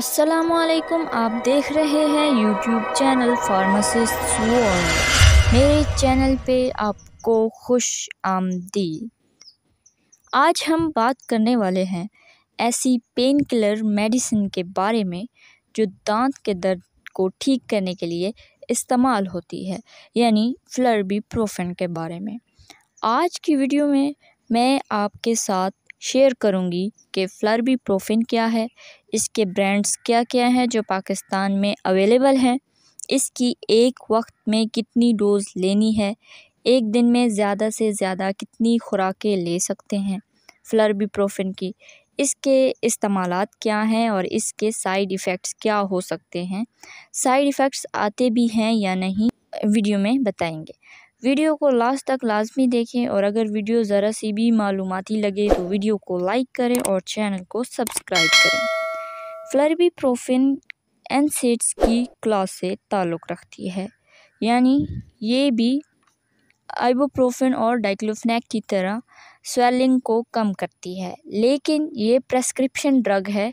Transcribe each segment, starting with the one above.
असलकुम आप देख रहे हैं यूट्यूब चैनल फार्मासिस्ट वर्ल्ड मेरे चैनल पे आपको खुश आमदी आज हम बात करने वाले हैं ऐसी पेन किलर मेडिसिन के बारे में जो दांत के दर्द को ठीक करने के लिए इस्तेमाल होती है यानी फ्लर्बी प्रोफेन के बारे में आज की वीडियो में मैं आपके साथ शेयर करूँगी कि फ़्लर्बी प्रोफ़िन क्या है इसके ब्रांड्स क्या क्या हैं जो पाकिस्तान में अवेलेबल हैं इसकी एक वक्त में कितनी डोज़ लेनी है एक दिन में ज़्यादा से ज़्यादा कितनी खुराकें ले सकते हैं फ़्लर्बी प्रोफ़िन की इसके इस्तेमाल क्या हैं और इसके साइड इफ़ेक्ट्स क्या हो सकते हैं साइड इफ़ेक्ट्स आते भी हैं या नहीं वीडियो में बताएंगे वीडियो को लास्ट तक लाजमी देखें और अगर वीडियो ज़रा सी भी मालूमती लगे तो वीडियो को लाइक करें और चैनल को सब्सक्राइब करें फ्लरबी प्रोफिन एनसेट्स की क्लास से ताल्लुक़ रखती है यानी ये भी आइबोप्रोफिन और डाइक्लोफिनैक की तरह स्वेलिंग को कम करती है लेकिन ये प्रेस्क्रिप्शन ड्रग है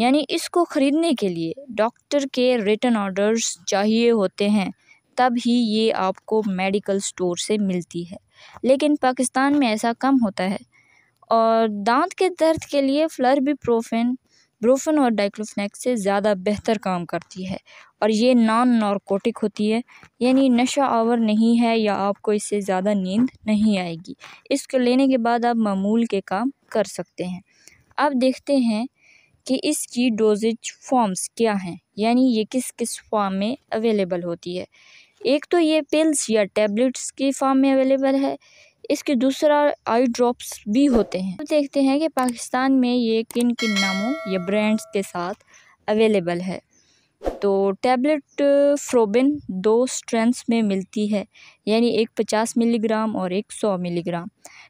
यानी इसको ख़रीदने के लिए डॉक्टर के रिटर्न ऑर्डर्स चाहिए होते हैं तब ही ये आपको मेडिकल स्टोर से मिलती है लेकिन पाकिस्तान में ऐसा कम होता है और दांत के दर्द के लिए फ्लरबीप्रोफेन ब्रोफन और डाइक्लोफिनेक्स से ज़्यादा बेहतर काम करती है और ये नॉन नारकोटिक होती है यानी नशा आवर नहीं है या आपको इससे ज़्यादा नींद नहीं आएगी इसको लेने के बाद आप मामूल के काम कर सकते हैं अब देखते हैं कि इसकी डोजेज फॉर्म्स क्या हैं यानी ये किस किस फॉर्म में अवेलेबल होती है एक तो ये पिल्स या टैबलेट्स के फॉर्म में अवेलेबल है इसके दूसरा आई ड्रॉप्स भी होते हैं तो देखते हैं कि पाकिस्तान में ये किन किन नामों या ब्रांड्स के साथ अवेलेबल है तो टैबलेट फ्रोबिन uh, दो स्ट्रेंथ्स में मिलती है यानी एक 50 मिलीग्राम और एक 100 milligram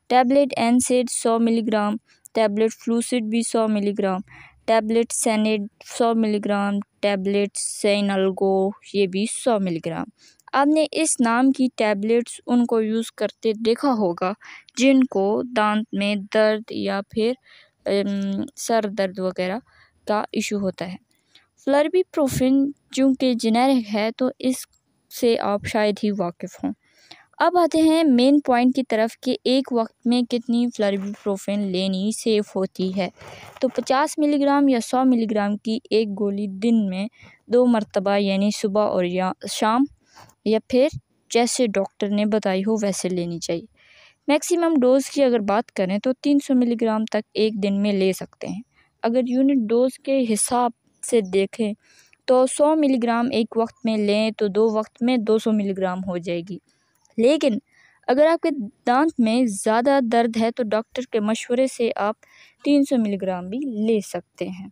tablet Ansaid 100 milligram tablet फ्लूसिड भी 100 मिलीग्राम टैबलेट सैनिड 100 मिलीग्राम टैबलेट सैनलगो ये भी 100 मिलीग्राम आपने इस नाम की टैबलेट्स उनको यूज़ करते देखा होगा जिनको दांत में दर्द या फिर सर दर्द वगैरह का इशू होता है फ्लर्बी प्रोफिन चूँकि जेनेरिक है तो इससे आप शायद ही वाकिफ़ हों अब आते हैं मेन पॉइंट की तरफ कि एक वक्त में कितनी फ्लर्बी प्रोफिन लेनी सेफ़ होती है तो 50 मिलीग्राम या 100 मिलीग्राम की एक गोली दिन में दो मरतबा यानी सुबह और या शाम या फिर जैसे डॉक्टर ने बताई हो वैसे लेनी चाहिए मैक्सिमम डोज़ की अगर बात करें तो तीन सौ मिलीग्राम तक एक दिन में ले सकते हैं अगर यूनिट डोज़ के हिसाब से देखें तो सौ मिलीग्राम एक वक्त में लें तो दो वक्त में दो सौ मिलीग्राम हो जाएगी लेकिन अगर आपके दांत में ज़्यादा दर्द है तो डॉक्टर के मशवरे से आप 300 मिलीग्राम भी ले सकते हैं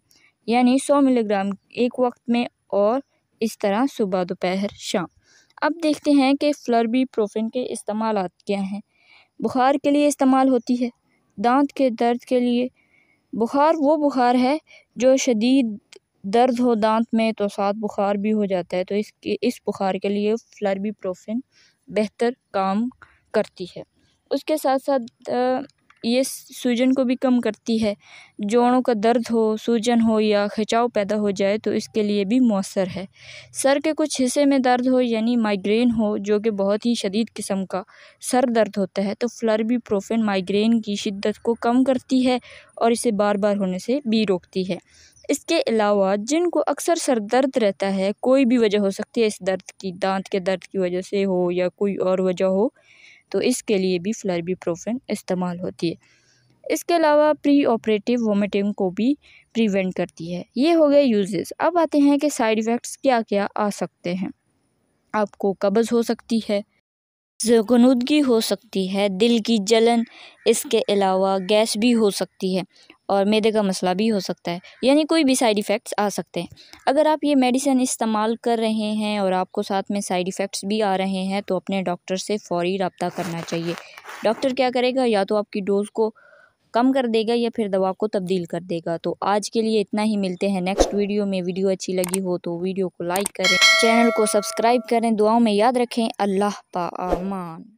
यानी 100 मिलीग्राम एक वक्त में और इस तरह सुबह दोपहर शाम अब देखते हैं कि फ्लर्बी प्रोफिन के इस्तेमाल क्या हैं बुखार के लिए इस्तेमाल होती है दांत के दर्द के लिए बुखार वो बुखार है जो शदीद दर्द हो दांत में तो साथ बुखार भी हो जाता है तो इसके इस बुखार के लिए फ्लर्बी प्रोफिन बेहतर काम करती है उसके साथ साथ ये सूजन को भी कम करती है जोड़ों का दर्द हो सूजन हो या खिंचाव पैदा हो जाए तो इसके लिए भी मौसर है सर के कुछ हिस्से में दर्द हो यानी माइग्रेन हो जो कि बहुत ही शदीद किस्म का सर दर्द होता है तो प्रोफेन माइग्रेन की शिद्दत को कम करती है और इसे बार बार होने से भी रोकती है इसके अलावा जिनको अक्सर सर दर्द रहता है कोई भी वजह हो सकती है इस दर्द की दांत के दर्द की वजह से हो या कोई और वजह हो तो इसके लिए भी फ्लरबीप्रोफेन इस्तेमाल होती है इसके अलावा प्री ऑपरेटिव वोमिटिंग को भी प्रिवेंट करती है ये हो गए यूजेस अब आते हैं कि साइड इफ़ेक्ट्स क्या क्या आ सकते हैं आपको कब्ज़ हो सकती है ज़गनुदगी हो सकती है दिल की जलन इसके अलावा गैस भी हो सकती है और मैदे का मसला भी हो सकता है यानी कोई भी साइड इफ़ेक्ट्स आ सकते हैं अगर आप ये मेडिसिन इस्तेमाल कर रहे हैं और आपको साथ में साइड इफ़ेक्ट्स भी आ रहे हैं तो अपने डॉक्टर से फ़ौरी रबता करना चाहिए डॉक्टर क्या करेगा या तो आपकी डोज़ को कम कर देगा या फिर दवा को तब्दील कर देगा तो आज के लिए इतना ही मिलते हैं नेक्स्ट वीडियो में वीडियो अच्छी लगी हो तो वीडियो को लाइक करें चैनल को सब्सक्राइब करें दुआओं में याद रखें अल्लाह पा आमान